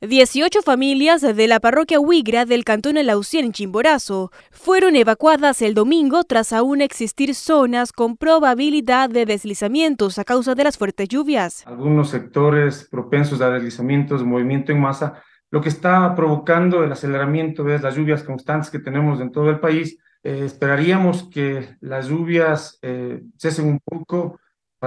18 familias de la parroquia Huigra del cantón en Chimborazo, fueron evacuadas el domingo tras aún existir zonas con probabilidad de deslizamientos a causa de las fuertes lluvias. Algunos sectores propensos a deslizamientos, movimiento en masa, lo que está provocando el aceleramiento de las lluvias constantes que tenemos en todo el país. Eh, esperaríamos que las lluvias eh, cesen un poco,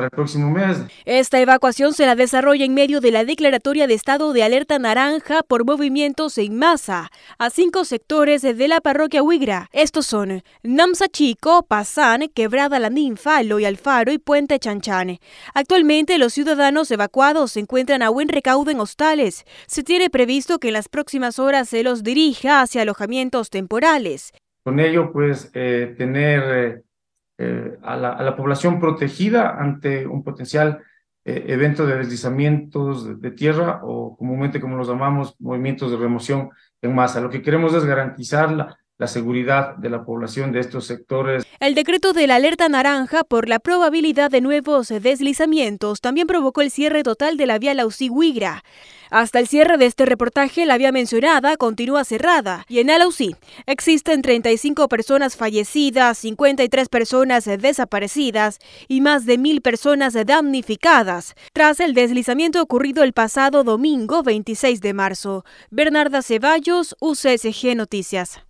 el próximo mes. Esta evacuación se la desarrolla en medio de la declaratoria de estado de alerta naranja por movimientos en masa a cinco sectores de la parroquia Huigra. Estos son Namsa Chico, Pasán, Quebrada La Ninfa, Loy Alfaro y Puente chanchane Actualmente los ciudadanos evacuados se encuentran a buen recaudo en hostales. Se tiene previsto que en las próximas horas se los dirija hacia alojamientos temporales. Con ello, pues, eh, tener... Eh, eh, a, la, población protegida ante un potencial eh, evento de deslizamientos de, tierra o comúnmente como los llamamos movimientos de remoción en masa. Lo que queremos es garantizar la, la seguridad de la población de estos sectores. El decreto de la alerta naranja por la probabilidad de nuevos deslizamientos también provocó el cierre total de la vía Lausí-Huigra. Hasta el cierre de este reportaje, la vía mencionada continúa cerrada y en Alausí existen 35 personas fallecidas, 53 personas desaparecidas y más de mil personas damnificadas tras el deslizamiento ocurrido el pasado domingo 26 de marzo. Bernarda Ceballos, UCSG Noticias.